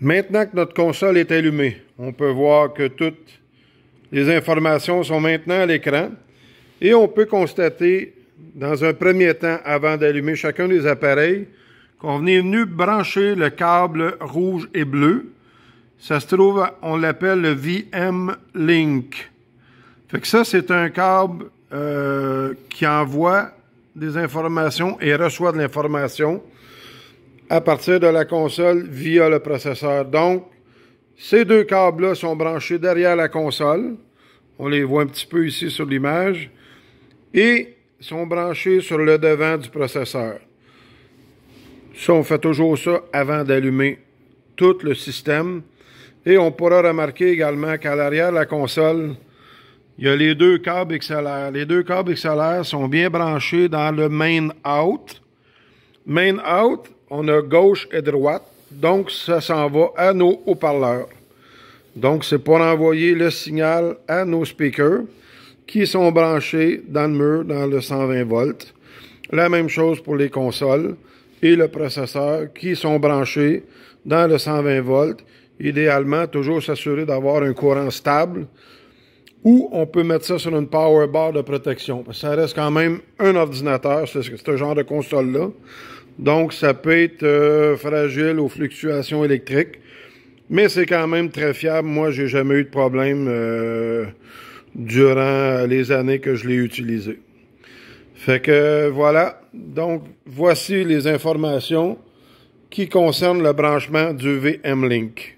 Maintenant que notre console est allumée, on peut voir que toutes les informations sont maintenant à l'écran et on peut constater dans un premier temps, avant d'allumer chacun des appareils, qu'on est venu brancher le câble rouge et bleu. Ça se trouve, on l'appelle le VM-Link. Fait que ça, c'est un câble euh, qui envoie des informations et reçoit de l'information à partir de la console via le processeur. Donc, ces deux câbles-là sont branchés derrière la console. On les voit un petit peu ici sur l'image. Et sont branchés sur le devant du processeur. Ça, on fait toujours ça avant d'allumer tout le système. Et on pourra remarquer également qu'à l'arrière de la console, il y a les deux câbles XLR. Les deux câbles XLR sont bien branchés dans le main out. Main out, on a gauche et droite. Donc, ça s'en va à nos haut-parleurs. Donc, c'est pour envoyer le signal à nos speakers qui sont branchés dans le mur, dans le 120 volts. La même chose pour les consoles et le processeur qui sont branchés dans le 120 volts. Idéalement, toujours s'assurer d'avoir un courant stable ou on peut mettre ça sur une power bar de protection. Ça reste quand même un ordinateur, c'est ce genre de console-là. Donc, ça peut être euh, fragile aux fluctuations électriques. Mais c'est quand même très fiable. Moi, j'ai jamais eu de problème euh, durant les années que je l'ai utilisé. Fait que voilà. Donc, voici les informations qui concernent le branchement du VM-Link.